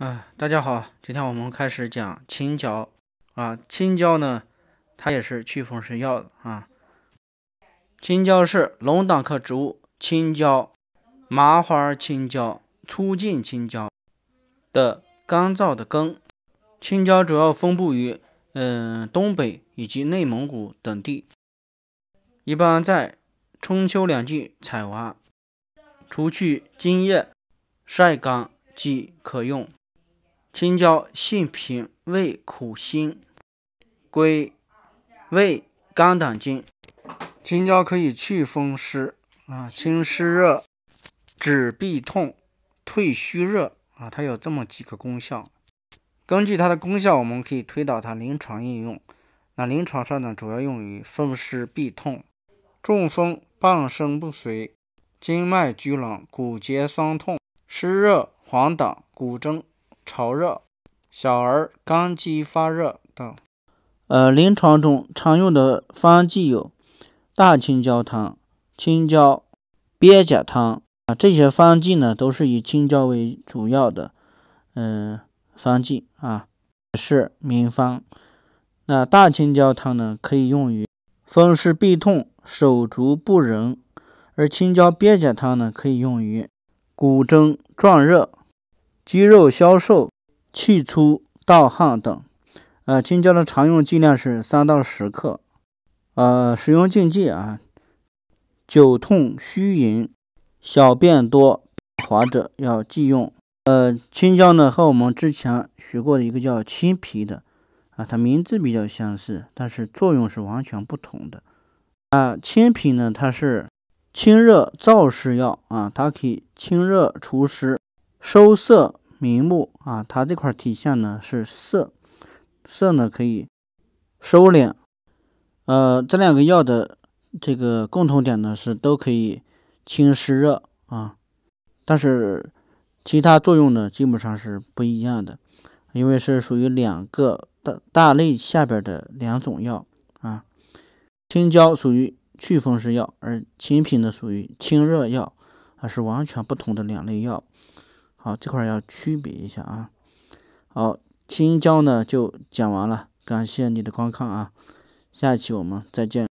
嗯，大家好，今天我们开始讲青椒啊。青椒呢，它也是祛风湿药啊。青椒是龙胆科植物青椒、麻花青椒、粗茎青椒的干燥的根。青椒主要分布于嗯东北以及内蒙古等地，一般在春秋两季采挖，除去茎叶，晒干即可用。青椒性平，味苦辛，归胃、肝、胆经。青椒可以祛风湿啊，清湿热，止痹痛，退虚热啊。它有这么几个功效。根据它的功效，我们可以推导它临床应用。那临床上呢，主要用于风湿痹痛、中风、半身不遂、经脉拘挛、骨节酸痛、湿热黄疸、骨蒸。潮热、小儿肝肌发热等。呃，临床中常用的方剂有大青椒汤、青椒鳖甲汤啊。这些方剂呢，都是以青椒为主要的，嗯，方剂啊，是名方。那大青椒汤呢，可以用于风湿痹痛、手足不仁；而青椒鳖甲汤呢，可以用于骨蒸壮热。肌肉消瘦、气粗、盗汗等。呃，青椒的常用剂量是三到十克。呃，使用禁忌啊，久痛虚饮、小便多滑者要忌用。呃，青椒呢和我们之前学过的一个叫青皮的啊，它名字比较相似，但是作用是完全不同的。啊，青皮呢，它是清热燥湿药啊，它可以清热除湿。收涩明目啊，它这块体现呢是涩，涩呢可以收敛。呃，这两个药的这个共同点呢是都可以清湿热啊，但是其他作用呢基本上是不一样的，因为是属于两个大大类下边的两种药啊。青椒属于祛风湿药，而青皮呢属于清热药，啊是完全不同的两类药。好，这块要区别一下啊。好，青椒呢就讲完了，感谢你的观看啊，下期我们再见。